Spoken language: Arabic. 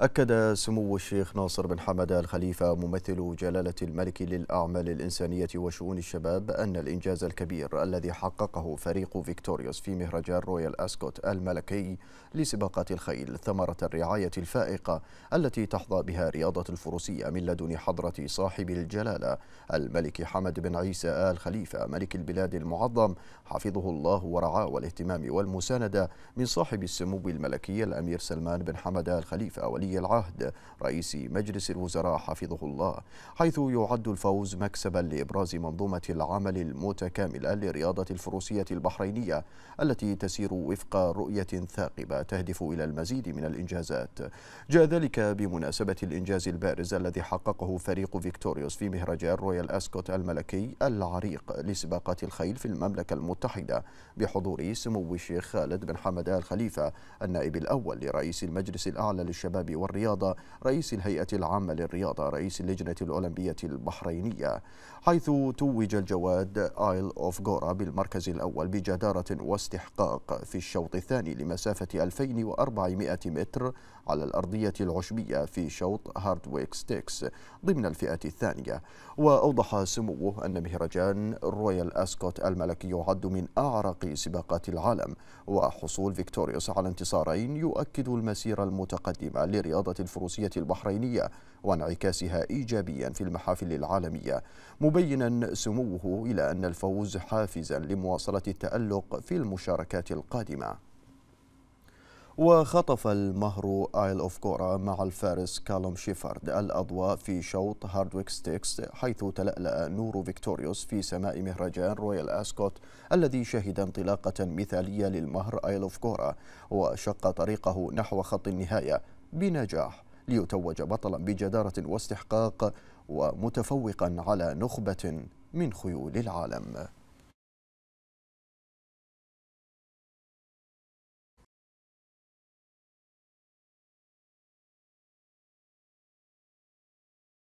أكد سمو الشيخ ناصر بن حمد الخليفة ممثل جلالة الملك للأعمال الإنسانية وشؤون الشباب أن الإنجاز الكبير الذي حققه فريق فيكتوريوس في مهرجان رويال أسكوت الملكي لسباقات الخيل ثمرة الرعاية الفائقة التي تحظى بها رياضة الفروسية من لدن حضرة صاحب الجلالة الملك حمد بن عيسى آل خليفة ملك البلاد المعظم حفظه الله ورعاه والاهتمام والمساندة من صاحب السمو الملكي الأمير سلمان بن حمد آل خليفة ولي ولي العهد رئيس مجلس الوزراء حفظه الله حيث يعد الفوز مكسبا لإبراز منظومة العمل المتكاملة لرياضة الفروسية البحرينية التي تسير وفق رؤية ثاقبة تهدف إلى المزيد من الإنجازات جاء ذلك بمناسبة الإنجاز البارز الذي حققه فريق فيكتوريوس في مهرجان رويال أسكوت الملكي العريق لسباقات الخيل في المملكة المتحدة بحضور سمو الشيخ خالد بن حمد آل خليفة النائب الأول لرئيس المجلس الأعلى للشباب والرياضة رئيس الهيئة العامة للرياضة رئيس اللجنة الأولمبية البحرينية حيث توج الجواد آيل أوف جورا بالمركز الأول بجدارة واستحقاق في الشوط الثاني لمسافة 2400 متر على الأرضية العشبية في شوط هاردويك ستيكس ضمن الفئة الثانية وأوضح سموه أن مهرجان رويال أسكوت الملكي يعد من أعرق سباقات العالم وحصول فيكتوريوس على انتصارين يؤكد المسيرة المتقدمة لرياضة الرياضة الفروسية البحرينية وانعكاسها إيجابيا في المحافل العالمية مبينا سموه إلى أن الفوز حافزا لمواصلة التألق في المشاركات القادمة وخطف المهر آيل أوف كورا مع الفارس كالوم شيفارد الأضواء في شوط هاردويك ستيكس حيث تلألأ نور فيكتوريوس في سماء مهرجان رويال أسكوت الذي شهد انطلاقة مثالية للمهر آيل أوف كورا وشق طريقه نحو خط النهاية بنجاح ليتوج بطلا بجدارة واستحقاق ومتفوقا على نخبة من خيول العالم